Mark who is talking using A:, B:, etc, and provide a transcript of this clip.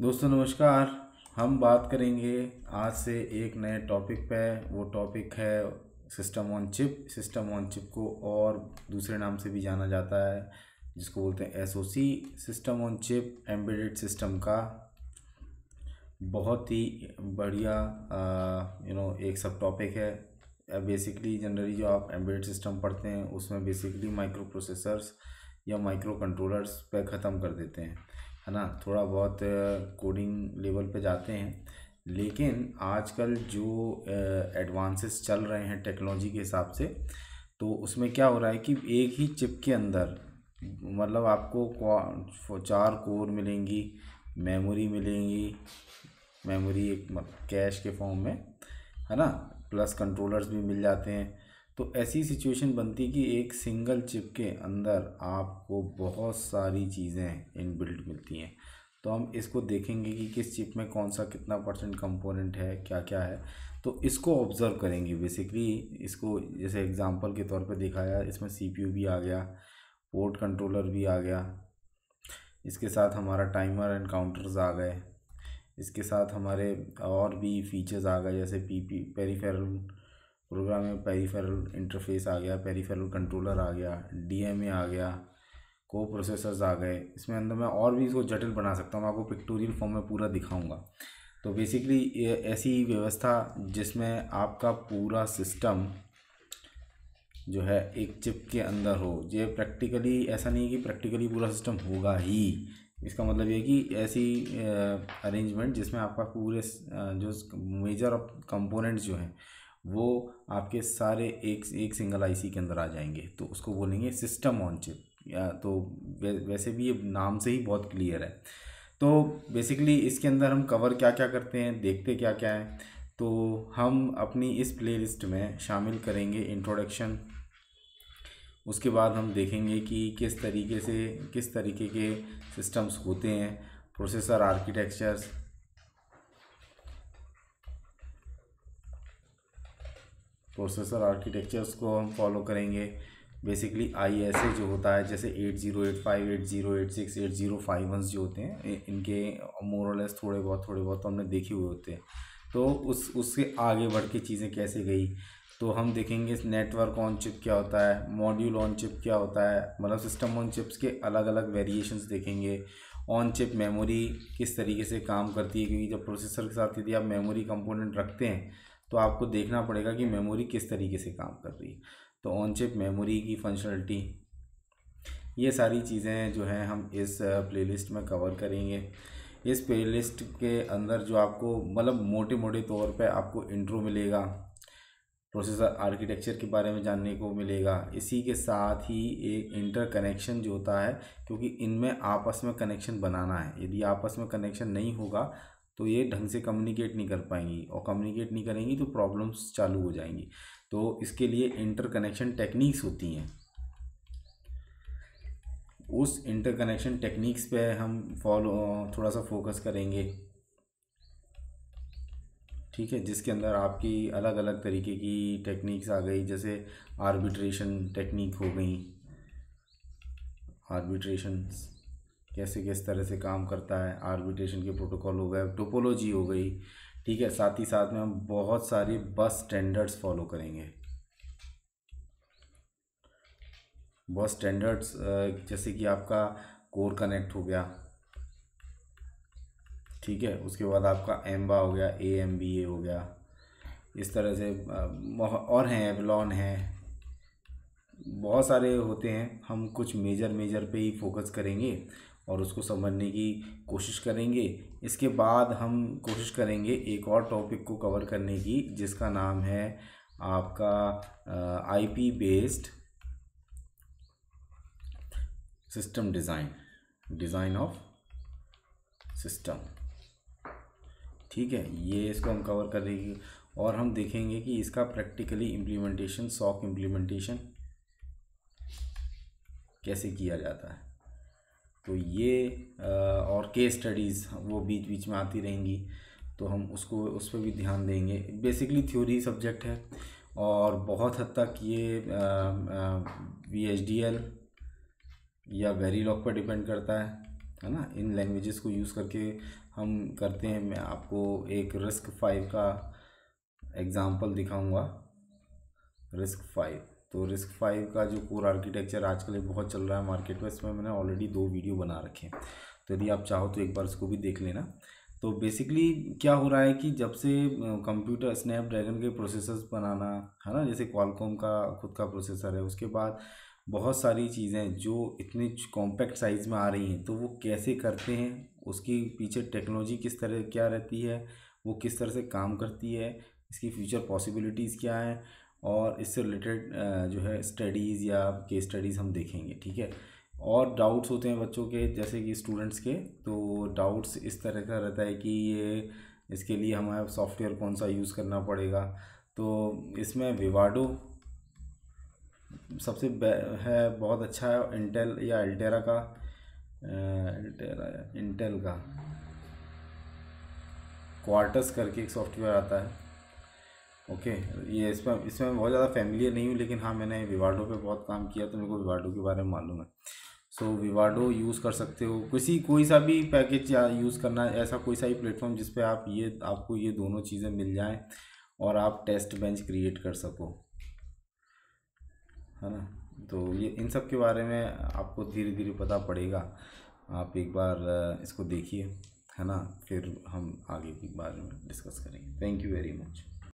A: दोस्तों नमस्कार हम बात करेंगे आज से एक नए टॉपिक पे वो टॉपिक है system on chip system on chip को और दूसरे नाम से भी जाना जाता है जिसको बोलते हैं SOC system on chip embedded system का बहुत ही बढ़िया यू नो एक सब टॉपिक है बेसिकली जनरली जो आप एम्बेडेड सिस्टम पढ़ते हैं उसमें बेसिकली माइक्रो प्रोसेसर्स या माइक्रो कंट्रोलर्स पे ख़त्म कर देते हैं है ना थोड़ा बहुत कोडिंग लेवल पे जाते हैं लेकिन आजकल जो एडवांसेस चल रहे हैं टेक्नोलॉजी के हिसाब से तो उसमें क्या हो रहा है कि एक ही चिप के अंदर मतलब आपको चार कोर मिलेंगी मेमोरी मिलेंगी मेमोरी एक कैश के फॉर्म में है ना प्लस कंट्रोलर्स भी मिल जाते हैं तो ऐसी सिचुएशन बनती कि एक सिंगल चिप के अंदर आपको बहुत सारी चीज़ें इन बिल्ड मिलती हैं तो हम इसको देखेंगे कि किस चिप में कौन सा कितना परसेंट कंपोनेंट है क्या क्या है तो इसको ऑब्ज़र्व करेंगे बेसिकली इसको जैसे एग्जांपल के तौर पे दिखाया इसमें सीपीयू भी आ गया पोर्ट कंट्रोलर भी आ गया इसके साथ हमारा टाइमर एंड काउंटर्स आ गए इसके साथ हमारे और भी फीचर्स आ गए जैसे पी पी पेरीफेरल प्रोग्राम में पेरीफेरल इंटरफेस आ गया पेरीफेरल कंट्रोलर आ गया डीएमए आ गया को प्रोसेसर्स आ गए इसमें अंदर मैं और भी इसको जटिल बना सकता हूँ आपको पिक्टोरियल फॉर्म में पूरा दिखाऊँगा तो बेसिकली ऐसी व्यवस्था जिसमें आपका पूरा सिस्टम जो है एक चिप के अंदर हो ये प्रैक्टिकली ऐसा नहीं है कि प्रैक्टिकली पूरा सिस्टम होगा ही इसका मतलब ये कि ऐसी अरेंजमेंट जिसमें आपका पूरे जो मेजर कंपोनेंट्स जो हैं वो आपके सारे एक एक सिंगल आईसी के अंदर आ जाएंगे तो उसको बोलेंगे सिस्टम ऑन चिप तो वैसे भी ये नाम से ही बहुत क्लियर है तो बेसिकली इसके अंदर हम कवर क्या क्या करते हैं देखते क्या क्या है तो हम अपनी इस प्लेलिस्ट में शामिल करेंगे इंट्रोडक्शन उसके बाद हम देखेंगे कि किस तरीके से किस तरीके के सिस्टम्स होते हैं प्रोसेसर आर्किटेक्चर्स प्रोसेसर आर्किटेक्चर्स को हम फॉलो करेंगे बेसिकली आई एस ए जो होता है जैसे eight zero eight five eight zero eight six eight zero five ones जो होते हैं इनके मोरलेस थोड़े बहुत थोड़े बहुत तो हमने देखे हुए होते हैं तो उस उससे आगे बढ़ के चीज़ें कैसे गई तो हम देखेंगे नेटवर्क ऑन चिप क्या होता है मॉड्यूल ऑन चिप क्या होता है मतलब सिस्टम ऑन चिप्स के अलग अलग वेरिएशंस देखेंगे ऑन चिप मेमोरी किस तरीके से काम करती है क्योंकि जब प्रोसेसर के साथ यदि आप मेमोरी कंपोनेंट रखते हैं तो आपको देखना पड़ेगा कि मेमोरी किस तरीके से काम कर रही है तो ऑन चिप मेमोरी की फंक्शनलिटी ये सारी चीज़ें जो हैं हम इस प्लेलिस्ट में कवर करेंगे इस प्लेलिस्ट के अंदर जो आपको मतलब मोटे मोटे तौर पे आपको इंट्रो मिलेगा प्रोसेसर आर्किटेक्चर के बारे में जानने को मिलेगा इसी के साथ ही एक इंटर कनेक्शन जो होता है क्योंकि इनमें आपस में कनेक्शन बनाना है यदि आपस में कनेक्शन नहीं होगा तो ये ढंग से कम्युनिकेट नहीं कर पाएंगी और कम्युनिकेट नहीं करेंगी तो प्रॉब्लम्स चालू हो जाएंगी तो इसके लिए इंटरकनेक्शन टेक्निक्स होती हैं उस इंटरकनेक्शन टेक्निक्स पे हम फॉलो थोड़ा सा फोकस करेंगे ठीक है जिसके अंदर आपकी अलग अलग तरीके की टेक्निक्स आ गई जैसे आर्बिट्रेशन टेक्निक हो गई आर्बिट्रेशन कैसे किस तरह से काम करता है आर्बिट्रेशन के प्रोटोकॉल हो गए टोपोलॉजी हो गई ठीक है साथ ही साथ में हम बहुत सारी बस स्टैंडर्ड्स फॉलो करेंगे बस स्टैंडर्ड्स जैसे कि आपका कोर कनेक्ट हो गया ठीक है उसके बाद आपका एम्बा हो गया ए एम बी ए हो गया इस तरह से और हैं एवलॉन हैं बहुत सारे होते हैं हम कुछ मेजर मेजर पे ही फोकस करेंगे और उसको समझने की कोशिश करेंगे इसके बाद हम कोशिश करेंगे एक और टॉपिक को कवर करने की जिसका नाम है आपका IP based system design design of system ठीक है ये इसको हम कवर करेंगे और हम देखेंगे कि इसका प्रैक्टिकली इम्प्लीमेंटेशन सॉक इम्प्लीमेंटेशन कैसे किया जाता है तो ये और केस स्टडीज़ वो बीच बीच में आती रहेंगी तो हम उसको उस पर भी ध्यान देंगे बेसिकली थ्योरी सब्जेक्ट है और बहुत हद तक ये वी एच डी एल या वेरी लॉक पर डिपेंड करता है है ना इन लैंग्वेजेस को यूज़ करके हम करते हैं मैं आपको एक रिस्क फाइव का एग्ज़ाम्पल दिखाऊंगा रिस्क फाइव तो रिस्क फाइव का जो कोर आर्किटेक्चर आजकल बहुत चल रहा है मार्केट में इसमें मैंने ऑलरेडी दो वीडियो बना रखे हैं तो यदि आप चाहो तो एक बार उसको भी देख लेना तो बेसिकली क्या हो रहा है कि जब से कंप्यूटर स्नैपड्रैगन के प्रोसेसर्स बनाना है ना जैसे क्वालकॉम का खुद का प्रोसेसर है उसके बाद बहुत सारी चीज़ें जो इतनी कॉम्पैक्ट साइज़ में आ रही हैं तो वो कैसे करते हैं उसकी पीछे टेक्नोलॉजी किस तरह क्या रहती है वो किस तरह से काम करती है इसकी फ्यूचर पॉसिबिलिटीज़ क्या हैं और इससे रिलेटेड जो है स्टडीज़ या केस स्टडीज़ हम देखेंगे ठीक है और डाउट्स होते हैं बच्चों के जैसे कि स्टूडेंट्स के तो डाउट्स इस तरह का रहता है कि ये इसके लिए हमें सॉफ्टवेयर कौन सा यूज़ करना पड़ेगा तो इसमें विवाडो सबसे है बहुत अच्छा है इंटेल या अल्टेरा का अल्टेरा इंटेल का क्वार्टस करके एक सॉफ्टवेयर आता है ओके ये इस पर इसमें बहुत ज़्यादा फैमिली नहीं हूँ लेकिन हाँ मैंने विवाडो पे बहुत काम किया तो मेरे को विवाडो के बारे में मालूम है सो so, विवाडो यूज़ कर सकते हो किसी कोई सा भी पैकेज यूज़ करना ऐसा कोई सा भी प्लेटफॉर्म जिस पे आप ये आपको ये दोनों चीज़ें मिल जाएं और आप टेस्ट बेंच क्रिएट कर सको है ना तो ये इन सब के बारे में आपको धीरे धीरे पता पड़ेगा आप एक बार इसको देखिए है ना फिर हम आगे के बारे में डिस्कस करेंगे थैंक यू वेरी मच